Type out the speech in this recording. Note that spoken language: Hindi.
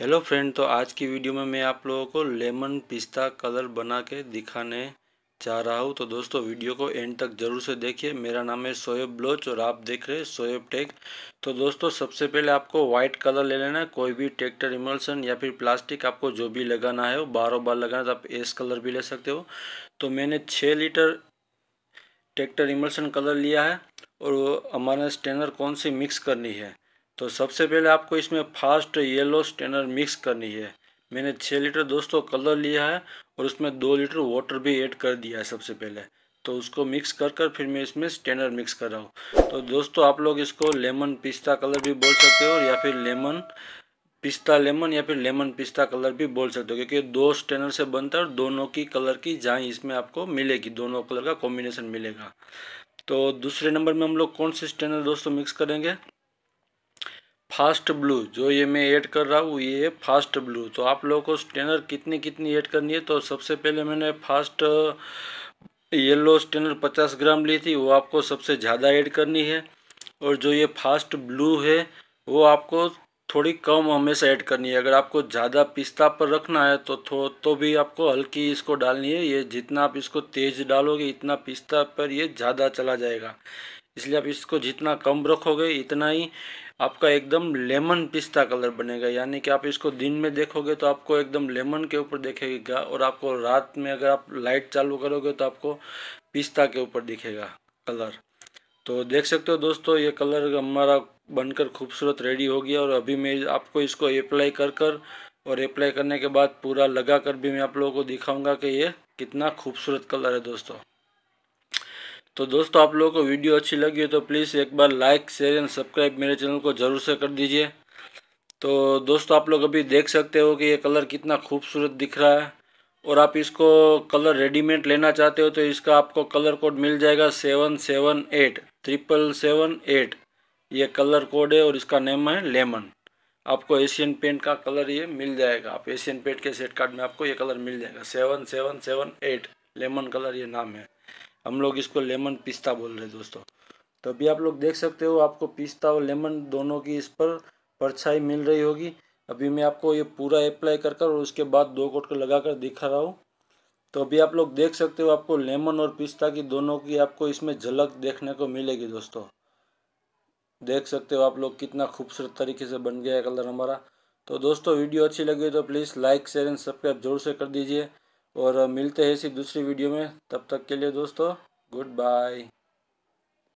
हेलो फ्रेंड तो आज की वीडियो में मैं आप लोगों को लेमन पिस्ता कलर बना के दिखाने जा रहा हूँ तो दोस्तों वीडियो को एंड तक ज़रूर से देखिए मेरा नाम है सोएब ब्लोच और आप देख रहे हैं सोएब टेक तो दोस्तों सबसे पहले आपको व्हाइट कलर ले लेना है कोई भी ट्रैक्टर इमल्सन या फिर प्लास्टिक आपको जो भी लगाना है वो बारों बार लगाना है तो आप एस कलर भी ले सकते हो तो मैंने छः लीटर ट्रैक्टर इमल्सन कलर लिया है और हमारे स्टेनर कौन सी मिक्स करनी है तो सबसे पहले आपको इसमें फास्ट येलो स्टेनर मिक्स करनी है मैंने छः लीटर दोस्तों कलर लिया है और उसमें दो लीटर वाटर भी ऐड कर दिया है सबसे पहले तो उसको मिक्स कर कर फिर मैं इसमें स्टेनर मिक्स कर रहा हूँ तो दोस्तों आप लोग इसको लेमन पिस्ता कलर भी बोल सकते हो या फिर लेमन पिस्ता लेमन या फिर लेमन पिस्ता कलर भी बोल सकते हो क्योंकि दो स्टेनर से बनता है और दोनों की कलर की जाई इसमें आपको मिलेगी दोनों कलर का कॉम्बिनेशन मिलेगा तो दूसरे नंबर में हम लोग कौन से स्टेनर दोस्तों मिक्स करेंगे फास्ट ब्लू जो ये मैं ऐड कर रहा हूँ ये है फास्ट ब्लू तो आप लोगों को स्टेनर कितनी कितनी ऐड करनी है तो सबसे पहले मैंने फास्ट येलो स्टेनर 50 ग्राम ली थी वो आपको सबसे ज़्यादा ऐड करनी है और जो ये फास्ट ब्लू है वो आपको थोड़ी कम हमेशा ऐड करनी है अगर आपको ज़्यादा पिस्ता पर रखना है तो थो तो भी आपको हल्की इसको डालनी है ये जितना आप इसको तेज़ डालोगे इतना पिस्ता पर ये ज़्यादा चला जाएगा इसलिए आप इसको जितना कम रखोगे इतना ही आपका एकदम लेमन पिस्ता कलर बनेगा यानी कि आप इसको दिन में देखोगे तो आपको एकदम लेमन के ऊपर देखेगा और आपको रात में अगर आप लाइट चालू करोगे तो आपको पिस्ता के ऊपर दिखेगा कलर तो देख सकते हो दोस्तों ये कलर हमारा बनकर खूबसूरत रेडी हो गया और अभी मैं आपको इसको अप्लाई कर कर और अप्लाई करने के बाद पूरा लगा कर भी मैं आप लोगों को दिखाऊंगा कि ये कितना खूबसूरत कलर है दोस्तों तो दोस्तों आप लोगों को वीडियो अच्छी लगी हो तो प्लीज़ एक बार लाइक शेयर एंड सब्सक्राइब मेरे चैनल को ज़रूर से कर दीजिए तो दोस्तों आप लोग अभी देख सकते हो कि ये कलर कितना खूबसूरत दिख रहा है और आप इसको कलर रेडीमेड लेना चाहते हो तो इसका आपको कलर कोड मिल जाएगा seven seven eight triple seven eight ये कलर कोड है और इसका नेम है लेमन आपको एशियन पेंट का कलर ये मिल जाएगा आप एशियन पेंट के सेट कार्ड में आपको ये कलर मिल जाएगा seven seven seven eight lemon colour ये नाम है हम लोग इसको लेमन पिस्ता बोल रहे हैं दोस्तों तो अभी आप लोग देख सकते हो आपको पिस्ता और लेमन दोनों की इस पर परछाई मिल रही होगी अभी मैं आपको ये पूरा अप्लाई कर कर और उसके बाद दो कोट को लगा कर दिखा रहा हूँ तो अभी आप लोग देख सकते हो आपको लेमन और पिस्ता की दोनों की आपको इसमें झलक देखने को मिलेगी दोस्तों देख सकते हो आप लोग कितना खूबसूरत तरीके से बन गया है कलर हमारा तो दोस्तों वीडियो अच्छी लगी तो please like share and subscribe जरूर से कर दीजिए और मिलते हैं इसी दूसरी वीडियो में तब तक के लिए दोस्तों गुड बाय